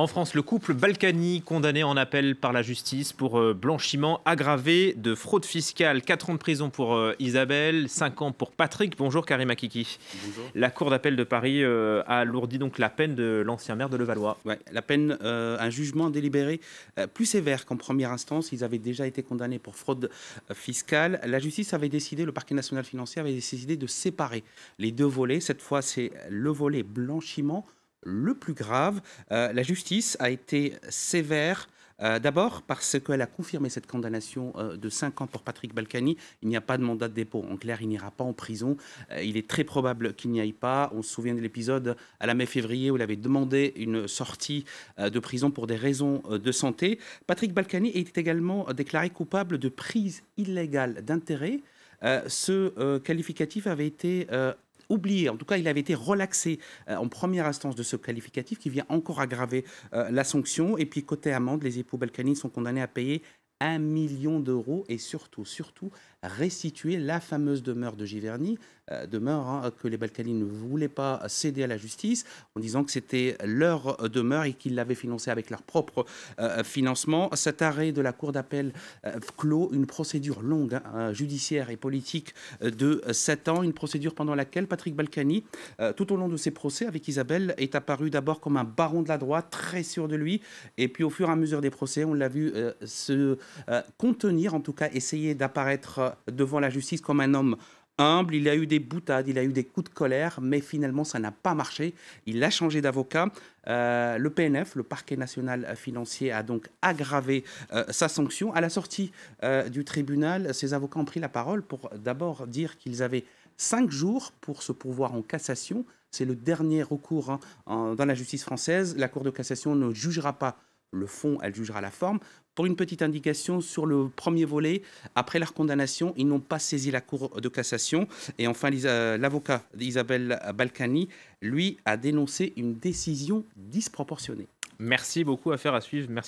En France, le couple Balkany condamné en appel par la justice pour euh, blanchiment aggravé de fraude fiscale. 4 ans de prison pour euh, Isabelle, 5 ans pour Patrick. Bonjour Karim Akiki. Bonjour. La cour d'appel de Paris euh, a alourdi donc la peine de l'ancien maire de Levallois. la peine, un jugement délibéré plus sévère qu'en première instance. Ils avaient déjà été condamnés pour fraude fiscale. La justice avait décidé, le parquet national financier avait décidé de séparer les deux volets. Cette fois, c'est le volet blanchiment le plus grave. Euh, la justice a été sévère. Euh, d'abord parce qu'elle a confirmé cette condamnation euh, de 5 ans pour Patrick Balkany. Il n'y a pas de mandat de dépôt. En clair, il n'ira pas en prison. il est très probable qu'il n'y aille pas. On se souvient de l'épisode à la mai-février où il avait demandé une sortie de prison pour des raisons de santé. Patrick Balkany est également déclaré coupable de prise illégale d'intérêt. ce qualificatif avait été oublié, en tout cas il avait été relaxé euh, en première instance de ce qualificatif qui vient encore aggraver euh, la sanction. Et puis côté amende, les époux balkanines sont condamnés à payer 1 million d'euros et surtout, surtout, restituer la fameuse demeure de Giverny, euh, demeure hein, que les Balkany ne voulaient pas céder à la justice en disant que c'était leur demeure et qu'ils l'avaient financée avec leur propre euh, financement. Cet arrêt de la Cour d'appel euh, clôt une procédure longue, hein, judiciaire et politique de 7 ans, une procédure pendant laquelle Patrick Balkany, tout au long de ses procès avec Isabelle, est apparu d'abord comme un baron de la droite, très sûr de lui, et puis au fur et à mesure des procès, on l'a vu se euh, contenir, en tout cas essayer d'apparaître euh, devant la justice comme un homme humble, il a eu des boutades, il a eu des coups de colère, mais finalement ça n'a pas marché. Il a changé d'avocat. Euh, le PNF, le parquet national financier, a donc aggravé sa sanction. À la sortie du tribunal, ses avocats ont pris la parole pour d'abord dire qu'ils avaient cinq jours pour se pourvoir en cassation. C'est le dernier recours hein, dans la justice française. La Cour de cassation ne jugera pas le fond, elle jugera la forme. Pour une petite indication, sur le premier volet, après leur condamnation, ils n'ont pas saisi la Cour de cassation. Et enfin, l'avocat d'Isabelle Balkany, lui, a dénoncé une décision disproportionnée. Merci beaucoup, à affaire à suivre. Merci.